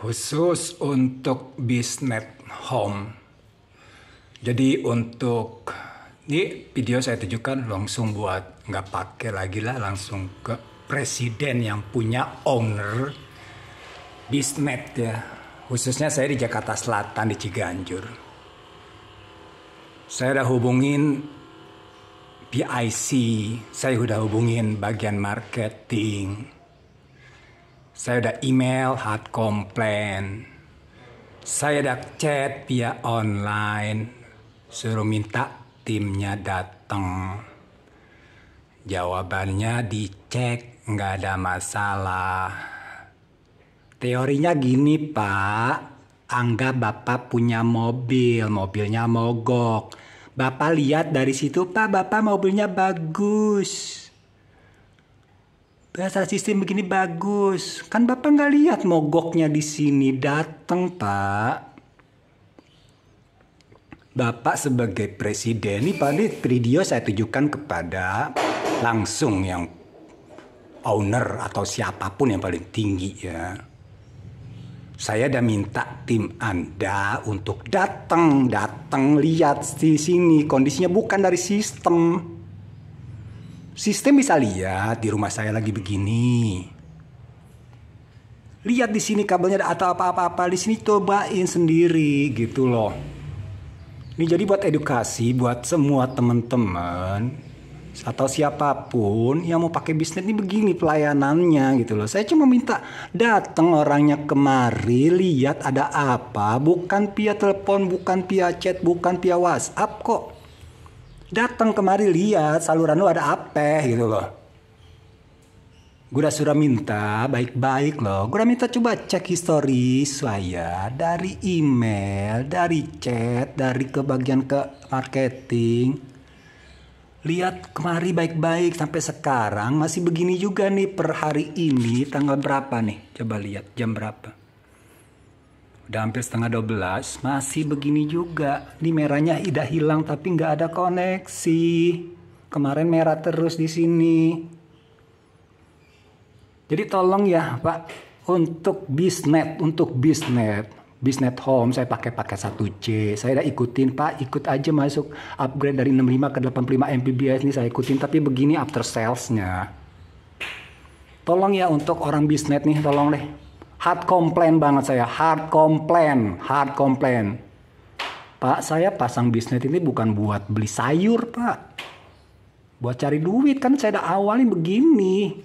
khusus untuk bisnet home. Jadi untuk ini video saya tunjukkan langsung buat nggak pakai lagi lah langsung ke presiden yang punya owner bisnet ya khususnya saya di Jakarta Selatan di Ciganjur. Saya udah hubungin PIC, saya udah hubungin bagian marketing, saya udah email hard komplain. Saya udah chat via online. Suruh minta timnya datang. Jawabannya dicek nggak ada masalah. Teorinya gini pak, anggap bapak punya mobil, mobilnya mogok. Bapak lihat dari situ pak, bapak mobilnya bagus. Bahasa sistem begini bagus. Kan Bapak nggak lihat mogoknya di sini datang, Pak. Bapak sebagai presiden ini pada video saya tunjukkan kepada langsung yang owner atau siapapun yang paling tinggi ya. Saya udah minta tim Anda untuk datang, datang lihat di sini kondisinya bukan dari sistem. Sistem bisa lihat di rumah saya lagi begini. Lihat di sini kabelnya ada atau apa-apa apa di sini cobain sendiri gitu loh. Ini jadi buat edukasi buat semua teman-teman atau siapapun yang mau pakai bisnis ini begini pelayanannya gitu loh. Saya cuma minta datang orangnya kemari, lihat ada apa, bukan via telepon, bukan via chat, bukan via WhatsApp kok datang kemari lihat saluran lu ada apa gitu loh gue udah sudah minta baik-baik loh gue udah minta coba cek histori saya dari email dari chat dari ke bagian ke marketing lihat kemari baik-baik sampai sekarang masih begini juga nih per hari ini tanggal berapa nih coba lihat jam berapa Udah hampir setengah 12, masih begini juga. Di merahnya tidak hilang tapi nggak ada koneksi. Kemarin merah terus di sini. Jadi tolong ya Pak, untuk bisnet, untuk bisnet, bisnet home saya pakai pakai 1C. Saya udah ikutin Pak, ikut aja masuk upgrade dari 65 ke 85 Mbps ini saya ikutin tapi begini after salesnya. Tolong ya untuk orang bisnet nih, tolong deh hard complain banget saya, hard complain, hard complain. Pak, saya pasang bisnis ini bukan buat beli sayur, Pak. Buat cari duit kan saya udah awalin begini.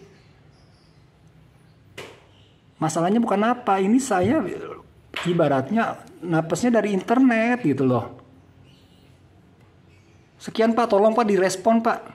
Masalahnya bukan apa, ini saya ibaratnya napasnya dari internet gitu loh. Sekian Pak, tolong Pak direspon Pak.